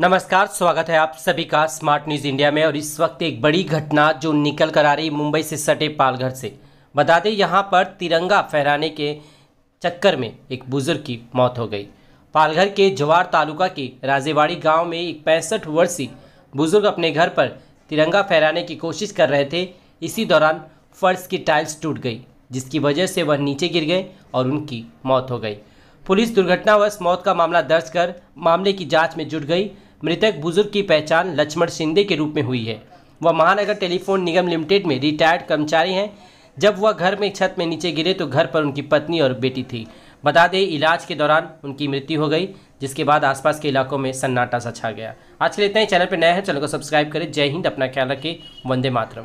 नमस्कार स्वागत है आप सभी का स्मार्ट न्यूज़ इंडिया में और इस वक्त एक बड़ी घटना जो निकल कर आ रही मुंबई से सटे पालघर से बता दें यहाँ पर तिरंगा फहराने के चक्कर में एक बुजुर्ग की मौत हो गई पालघर के जवार तालुका के राजेवाड़ी गांव में एक पैंसठ वर्षीय बुजुर्ग अपने घर पर तिरंगा फहराने की कोशिश कर रहे थे इसी दौरान फर्श की टाइल्स टूट गई जिसकी वजह से वह नीचे गिर गए और उनकी मौत हो गई पुलिस दुर्घटनावश मौत का मामला दर्ज कर मामले की जांच में जुट गई मृतक बुजुर्ग की पहचान लक्ष्मण शिंदे के रूप में हुई है वह महानगर टेलीफोन निगम लिमिटेड में रिटायर्ड कर्मचारी हैं जब वह घर में छत में नीचे गिरे तो घर पर उनकी पत्नी और बेटी थी बता दें इलाज के दौरान उनकी मृत्यु हो गई जिसके बाद आसपास के इलाकों में सन्नाटा सा छा गया आज के लिए इतना ही चैनल पर नया है चैनल को सब्सक्राइब करें जय हिंद अपना ख्याल रखें वंदे मातरम